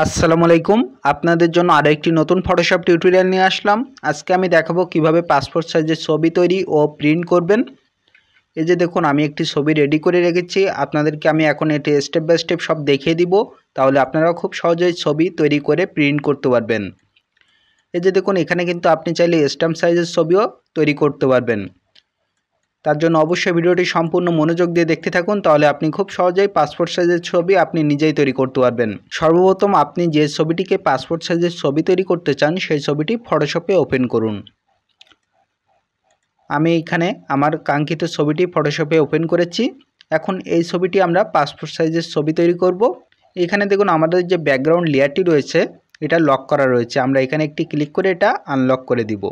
আসসালামু আলাইকুম আপনাদের জন্য আরও একটি নতুন ফটোশপ টিউটোরিয়াল নিয়ে আসলাম আজকে আমি দেখাবো কিভাবে পাসপোর্ট সাইজের ছবি তৈরি ও প্রিন্ট করবেন এই যে দেখুন আমি একটি ছবি রেডি করে রেখেছি আপনাদেরকে আমি এখন এটি স্টেপ বাই স্টেপ সব দেখিয়ে দিব তাহলে আপনারা খুব সহজেই ছবি তৈরি করে প্রিন্ট করতে পারবেন এই যে দেখুন এখানে কিন্তু আপনি চাইলে স্ট্যাম্প সাইজের ছবিও তৈরি করতে পারবেন তার জন্য অবশ্যই ভিডিওটি সম্পূর্ণ মনোযোগ দিয়ে দেখতে থাকুন তাহলে আপনি খুব সহজেই পাসপোর্ট সাইজের ছবি আপনি নিজেই তৈরি করতে পারবেন সর্বপ্রথম আপনি যে ছবিটিকে পাসপোর্ট সাইজের ছবি তৈরি করতে চান সেই ছবিটি ফটোশপে ওপেন করুন আমি এখানে আমার কাঙ্ক্ষিত ছবিটি ফটোশপে ওপেন করেছি এখন এই ছবিটি আমরা পাসপোর্ট সাইজের ছবি তৈরি করব এখানে দেখুন আমাদের যে ব্যাকগ্রাউন্ড লেয়ারটি রয়েছে এটা লক করা রয়েছে আমরা এখানে একটি ক্লিক করে এটা আনলক করে দিব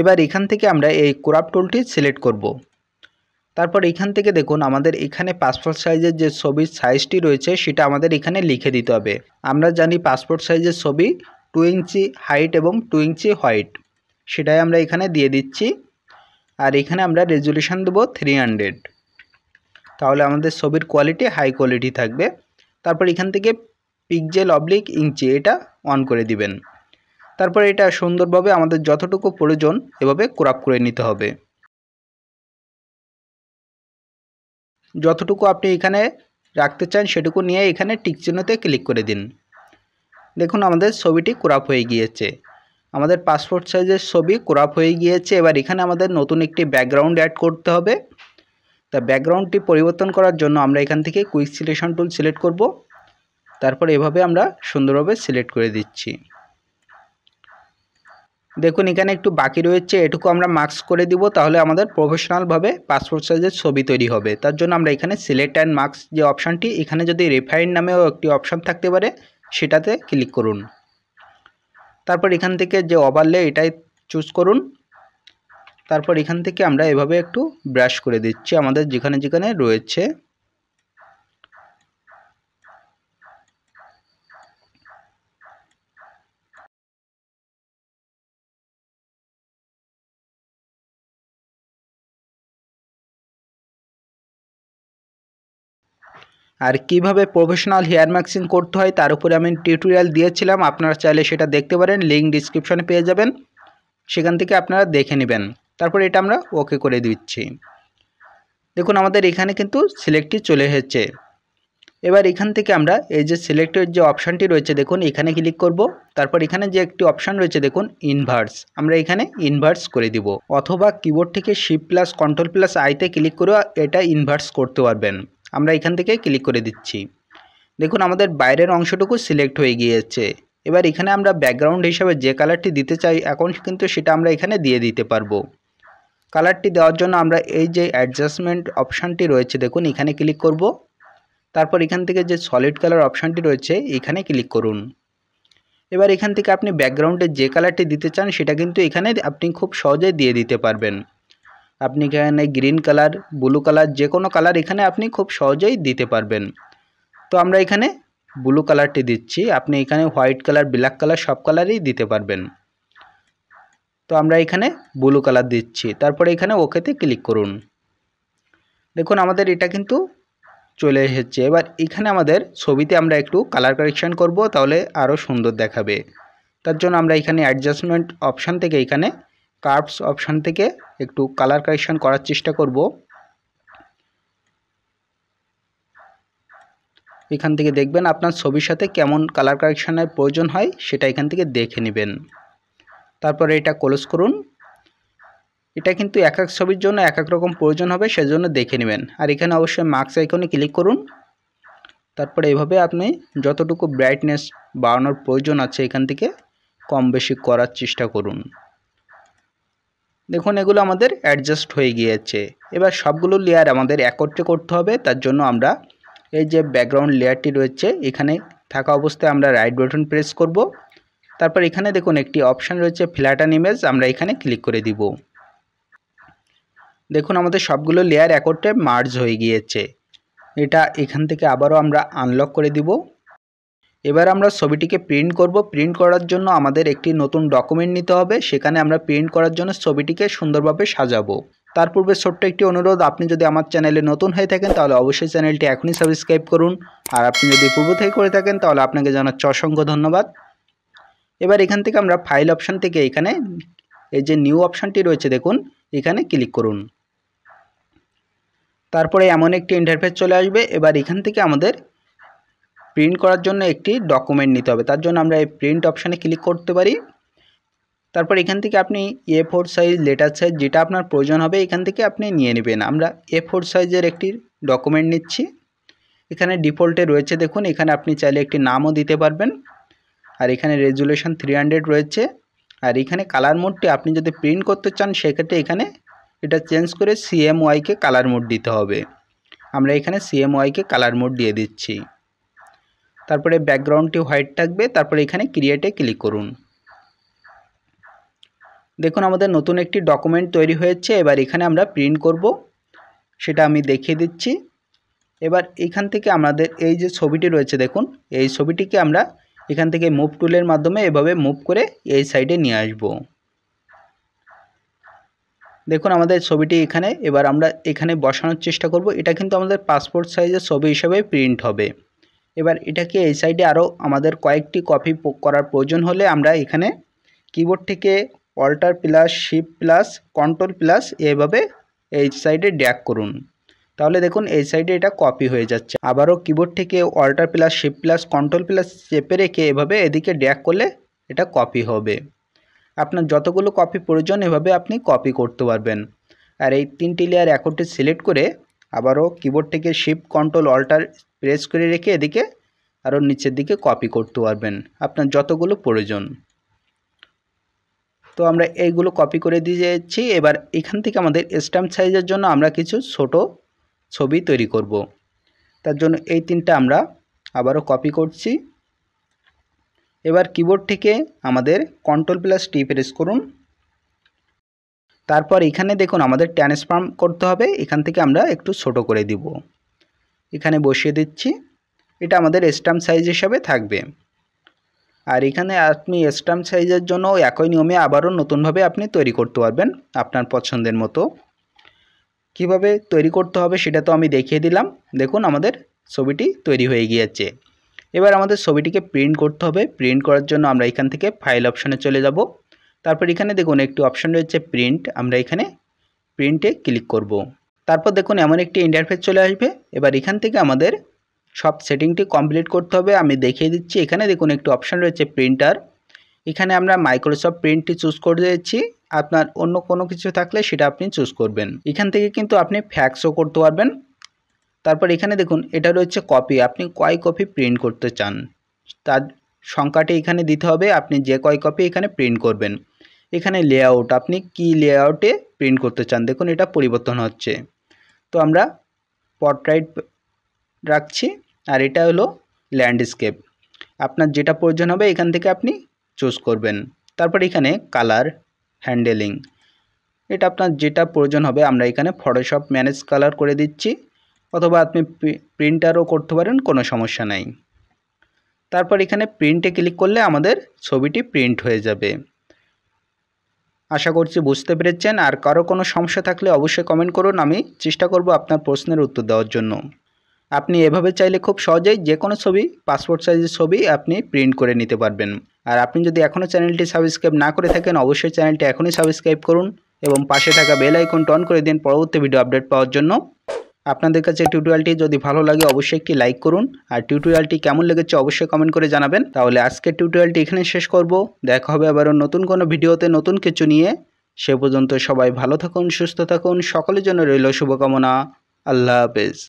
এবার এখান থেকে আমরা এই ক্রপ টুলটি সিলেক্ট করব। তারপর এখান থেকে দেখুন আমাদের এখানে পাসপোর্ট সাইজের যে ছবির সাইজটি রয়েছে সেটা আমাদের এখানে লিখে দিতে হবে আমরা জানি পাসপোর্ট সাইজের ছবি টু ইঞ্চি হাইট এবং টু ইঞ্চি হোয়াইট সেটাই আমরা এখানে দিয়ে দিচ্ছি আর এখানে আমরা রেজুলেশান দেবো থ্রি হান্ড্রেড তাহলে আমাদের ছবির কোয়ালিটি হাই কোয়ালিটি থাকবে তারপর এখান থেকে পিকজেল অবলিক ইঞ্চি এটা অন করে দিবেন তারপরে এটা সুন্দরভাবে আমাদের যতটুকু প্রয়োজন এভাবে ক্রাপ করে নিতে হবে যতটুকু আপনি এখানে রাখতে চান সেটুকু নিয়ে এখানে টিক চিহ্নতে ক্লিক করে দিন দেখুন আমাদের ছবিটি ক্রাপ হয়ে গিয়েছে আমাদের পাসপোর্ট সাইজের ছবি ক্রাপ হয়ে গিয়েছে এবার এখানে আমাদের নতুন একটি ব্যাকগ্রাউন্ড অ্যাড করতে হবে তা ব্যাকগ্রাউন্ডটি পরিবর্তন করার জন্য আমরা এখান থেকে কুইক সিলেকশন টুল সিলেক্ট করব তারপর এভাবে আমরা সুন্দরভাবে সিলেক্ট করে দিচ্ছি দেখুন এখানে একটু বাকি রয়েছে এটুকু আমরা মার্কস করে দিব তাহলে আমাদের প্রফেশনালভাবে পাসপোর্ট সাইজের ছবি তৈরি হবে তার জন্য আমরা এখানে সিলেক্ট অ্যান্ড মার্কস যে অপশানটি এখানে যদি রিফাইন্ড নামেও একটি অপশান থাকতে পারে সেটাতে ক্লিক করুন তারপর এখান থেকে যে ওভারলে এটাই চুজ করুন তারপর এখান থেকে আমরা এভাবে একটু ব্রাশ করে দিচ্ছি আমাদের যেখানে যেখানে রয়েছে আর কিভাবে প্রফেশনাল হেয়ার ম্যাক্সিং করতে হয় তার উপরে আমি টিউটোরিয়াল দিয়েছিলাম আপনারা চাইলে সেটা দেখতে পারেন লিঙ্ক ডিসক্রিপশানে পেয়ে যাবেন সেখান থেকে আপনারা দেখে নেবেন তারপর এটা আমরা ওকে করে দিচ্ছি দেখুন আমাদের এখানে কিন্তু সিলেক্টটি চলে এসেছে এবার এখান থেকে আমরা এই যে সিলেক্টের যে অপশানটি রয়েছে দেখুন এখানে ক্লিক করব তারপর এখানে যে একটি অপশান রয়েছে দেখুন ইনভার্স আমরা এখানে ইনভার্স করে দিব অথবা কিবোর্ড থেকে শিপ প্লাস কন্ট্রোল প্লাস আইতে ক্লিক করেও এটা ইনভার্স করতে পারবেন আমরা এখান থেকে ক্লিক করে দিচ্ছি দেখুন আমাদের বাইরের অংশটুকু সিলেক্ট হয়ে গিয়েছে এবার এখানে আমরা ব্যাকগ্রাউন্ড হিসাবে যে কালারটি দিতে চাই এখন কিন্তু সেটা আমরা এখানে দিয়ে দিতে পারবো কালারটি দেওয়ার জন্য আমরা এই যে অ্যাডজাস্টমেন্ট অপশানটি রয়েছে দেখুন এখানে ক্লিক করব তারপর এখান থেকে যে সলিড কালার অপশানটি রয়েছে এখানে ক্লিক করুন এবার এখান থেকে আপনি ব্যাকগ্রাউন্ডে যে কালারটি দিতে চান সেটা কিন্তু এখানে আপনি খুব সহজে দিয়ে দিতে পারবেন আপনি এখানে গ্রিন কালার ব্লু কালার যে কোনো কালার এখানে আপনি খুব সহজেই দিতে পারবেন তো আমরা এখানে ব্লু কালারটি দিচ্ছি আপনি এখানে হোয়াইট কালার ব্ল্যাক কালার সব কালারই দিতে পারবেন তো আমরা এখানে ব্লু কালার দিচ্ছি তারপরে এখানে ওকেতে ক্লিক করুন দেখুন আমাদের এটা কিন্তু চলে এসেছে এবার এখানে আমাদের ছবিতে আমরা একটু কালার কারেকশান করব তাহলে আরও সুন্দর দেখাবে তার জন্য আমরা এখানে অ্যাডজাস্টমেন্ট অপশান থেকে এখানে কার্ভস অপশান থেকে একটু কালার কারেকশান করার চেষ্টা করব এখান থেকে দেখবেন আপনার ছবির সাথে কেমন কালার কারেকশানের প্রয়োজন হয় সেটা এখান থেকে দেখে নেবেন তারপরে এটা ক্লোজ করুন এটা কিন্তু এক এক ছবির জন্য এক এক রকম প্রয়োজন হবে সেজন্য দেখে নেবেন আর এখানে অবশ্যই মাস্ক আইকনে ক্লিক করুন তারপরে এভাবে আপনি যতটুকু ব্রাইটনেস বাড়ানোর প্রয়োজন আছে এখান থেকে কম বেশি করার চেষ্টা করুন দেখুন এগুলো আমাদের অ্যাডজাস্ট হয়ে গিয়েছে এবার সবগুলো লেয়ার আমাদের একত্রে করতে হবে তার জন্য আমরা এই যে ব্যাকগ্রাউন্ড লেয়ারটি রয়েছে এখানে থাকা অবস্থায় আমরা রাইট বাটন প্রেস করব তারপর এখানে দেখুন একটি অপশান রয়েছে ফ্ল্যাটান ইমেজ আমরা এখানে ক্লিক করে দিব দেখুন আমাদের সবগুলো লেয়ার একত্রে মার্জ হয়ে গিয়েছে এটা এখান থেকে আবারও আমরা আনলক করে দিব এবার আমরা ছবিটিকে প্রিন্ট করব প্রিন্ট করার জন্য আমাদের একটি নতুন ডকুমেন্ট নিতে হবে সেখানে আমরা প্রিন্ট করার জন্য ছবিটিকে সুন্দরভাবে সাজাবো তার পূর্বে ছোট্ট একটি অনুরোধ আপনি যদি আমার চ্যানেলে নতুন হয়ে থাকেন তাহলে অবশ্যই চ্যানেলটি এখনই সাবস্ক্রাইব করুন আর আপনি যদি পূর্ব থেকে করে থাকেন তাহলে আপনাকে জানাচ্ছি অসংখ্য ধন্যবাদ এবার এখান থেকে আমরা ফাইল অপশান থেকে এখানে এই যে নিউ অপশানটি রয়েছে দেখুন এখানে ক্লিক করুন তারপরে এমন একটি ইন্টারফেস চলে আসবে এবার এখান থেকে আমাদের প্রিন্ট করার জন্য একটি ডকুমেন্ট নিতে হবে তার জন্য আমরা এই প্রিন্ট অপশানে ক্লিক করতে পারি তারপর এখান থেকে আপনি A four size letter size যেটা আপনার প্রয়োজন হবে এখান থেকে আপনি নিয়ে নেবেন আমরা এ ফোর সাইজের একটি ডকুমেন্ট নিচ্ছি এখানে ডিফল্টে রয়েছে দেখুন এখানে আপনি চাইলে একটি নামও দিতে পারবেন আর এখানে রেজুলেশন থ্রি হান্ড্রেড রয়েছে আর এখানে কালার মোডটি আপনি যদি প্রিন্ট করতে চান সেক্ষেত্রে এখানে এটা চেঞ্জ করে সিএমওয়াইকে কালার মোড দিতে হবে আমরা এখানে সিএমওয়াইকে কালার মোড দিয়ে দিচ্ছি তারপরে ব্যাকগ্রাউন্ডটি হোয়াইট থাকবে তারপরে এখানে ক্রিয়েটে ক্লিক করুন দেখুন আমাদের নতুন একটি ডকুমেন্ট তৈরি হয়েছে এবার এখানে আমরা প্রিন্ট করব সেটা আমি দেখিয়ে দিচ্ছি এবার এখান থেকে আমাদের এই যে ছবিটি রয়েছে দেখুন এই ছবিটিকে আমরা এখান থেকে মুভ টুলের মাধ্যমে এভাবে মুভ করে এই সাইডে নিয়ে আসব দেখুন আমাদের ছবিটি এখানে এবার আমরা এখানে বসানোর চেষ্টা করব এটা কিন্তু আমাদের পাসপোর্ট সাইজের ছবি হিসাবে প্রিন্ট হবে এবার এটাকে এই সাইডে আরও আমাদের কয়েকটি কপি করার প্রয়োজন হলে আমরা এখানে কিবোর্ড থেকে alt plus shift plus control plus এভাবে এই সাইডে ড্যাক করুন তাহলে দেখুন এই সাইডে এটা কপি হয়ে যাচ্ছে আবারও কিবোর্ড থেকে alt plus shift plus control plus চেপে রেখে এভাবে এদিকে ড্যাক করলে এটা কপি হবে আপনার যতগুলো কপি প্রয়োজন এভাবে আপনি কপি করতে পারবেন আর এই তিনটি লেয়ার একটি সিলেক্ট করে আবারও কিবোর্ড থেকে শিফট কন্ট্রোল অল্টার প্রেস করে রেখে এদিকে আরও নিচের দিকে কপি করতে পারবেন আপনার যতগুলো প্রয়োজন তো আমরা এইগুলো কপি করে দিয়ে যাচ্ছি এবার এখান থেকে আমাদের স্ট্যাম্প সাইজের জন্য আমরা কিছু ছোট ছবি তৈরি করব। তার জন্য এই তিনটা আমরা আবারও কপি করছি এবার কিবোর্ড থেকে আমাদের কন্ট্রোল প্লাস টি প্রেস করুন তারপর এখানে দেখুন আমাদের ট্রান্সফর্ম করতে হবে এখান থেকে আমরা একটু ছোট করে দিব এখানে বসিয়ে দিচ্ছি এটা আমাদের স্ট্যাম্প সাইজ হিসাবে থাকবে আর এখানে আপনি স্ট্যাম্প সাইজের জন্য একই নিয়মে আবারও নতুনভাবে আপনি তৈরি করতে পারবেন আপনার পছন্দের মতো কিভাবে তৈরি করতে হবে সেটা তো আমি দেখিয়ে দিলাম দেখুন আমাদের ছবিটি তৈরি হয়ে গিয়েছে এবার আমাদের ছবিটিকে প্রিন্ট করতে হবে প্রিন্ট করার জন্য আমরা এখান থেকে ফাইল অপশানে চলে যাব তারপর এখানে দেখুন একটি অপশন রয়েছে প্রিন্ট আমরা এখানে প্রিন্টে ক্লিক করব। তারপর দেখুন এমন একটি ইন্টারফেস চলে আসবে এবার এখান থেকে আমাদের সব সেটিংটি কমপ্লিট করতে হবে আমি দেখিয়ে দিচ্ছি এখানে দেখুন একটি অপশন রয়েছে প্রিন্টার এখানে আমরা মাইক্রোসফট প্রিন্টটি চুজ করে দিয়েছি আপনার অন্য কোনো কিছু থাকলে সেটা আপনি চুজ করবেন এখান থেকে কিন্তু আপনি ফ্যাক্সও করতে পারবেন তারপর এখানে দেখুন এটা রয়েছে কপি আপনি কয় কপি প্রিন্ট করতে চান তার সংখ্যাটি এখানে দিতে হবে আপনি যে কয় কপি এখানে প্রিন্ট করবেন এখানে লেআউট আপনি কি লেআউটে প্রিন্ট করতে চান দেখুন এটা পরিবর্তন হচ্ছে তো আমরা পট্রাইট রাখছি আর এটা হলো ল্যান্ডস্কেপ আপনার যেটা প্রয়োজন হবে এখান থেকে আপনি চুজ করবেন তারপর এখানে কালার হ্যান্ডেলিং এটা আপনার যেটা প্রয়োজন হবে আমরা এখানে ফটোশপ ম্যানেজ কালার করে দিচ্ছি অথবা আপনি প্রিন্টারও করতে পারেন কোনো সমস্যা নাই তারপর এখানে প্রিন্টে ক্লিক করলে আমাদের ছবিটি প্রিন্ট হয়ে যাবে আশা করছি বুঝতে পেরেছেন আর কারো কোনো সমস্যা থাকলে অবশ্যই কমেন্ট করুন আমি চেষ্টা করব আপনার প্রশ্নের উত্তর দেওয়ার জন্য আপনি এভাবে চাইলে খুব সহজেই যে কোনো ছবি পাসপোর্ট সাইজের ছবি আপনি প্রিন্ট করে নিতে পারবেন আর আপনি যদি এখনও চ্যানেলটি সাবস্ক্রাইব না করে থাকেন অবশ্যই চ্যানেলটি এখনই সাবস্ক্রাইব করুন এবং পাশে থাকা বেল আইকনটি অন করে দিন পরবর্তী ভিডিও আপডেট পাওয়ার জন্য আপনাদের কাছে টিউটোরিয়ালটি যদি ভালো লাগে অবশ্যই একটি লাইক করুন আর টিউটোরিয়ালটি কেমন লেগেছে অবশ্যই কমেন্ট করে জানাবেন তাহলে আজকের টিউটোরিয়ালটি এখানে শেষ করব দেখা হবে আবারও নতুন কোনো ভিডিওতে নতুন কিছু নিয়ে সে পর্যন্ত সবাই ভালো থাকুন সুস্থ থাকুন সকলের জন্য রইল শুভকামনা আল্লাহ হাফেজ